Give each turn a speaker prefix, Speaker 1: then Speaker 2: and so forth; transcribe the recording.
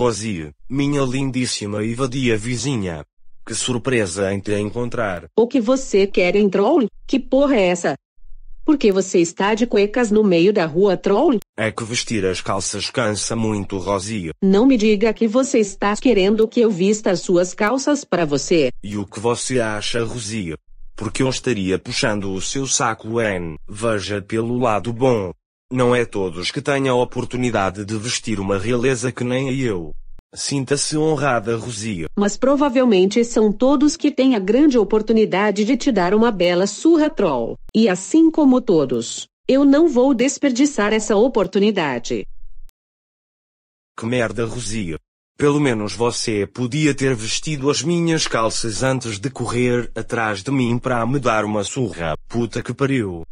Speaker 1: Rosie, minha lindíssima e vadia vizinha. Que surpresa em te encontrar.
Speaker 2: O que você quer em Troll? Que porra é essa? Por que você está de cuecas no meio da rua Troll?
Speaker 1: É que vestir as calças cansa muito, Rosie.
Speaker 2: Não me diga que você está querendo que eu vista as suas calças para você.
Speaker 1: E o que você acha, Rosie? Porque eu estaria puxando o seu saco, Anne. Veja pelo lado bom. Não é todos que têm a oportunidade de vestir uma realeza que nem eu. Sinta-se honrada, Rosia.
Speaker 2: Mas provavelmente são todos que têm a grande oportunidade de te dar uma bela surra troll. E assim como todos, eu não vou desperdiçar essa oportunidade.
Speaker 1: Que merda, Rosia. Pelo menos você podia ter vestido as minhas calças antes de correr atrás de mim para me dar uma surra. Puta que pariu.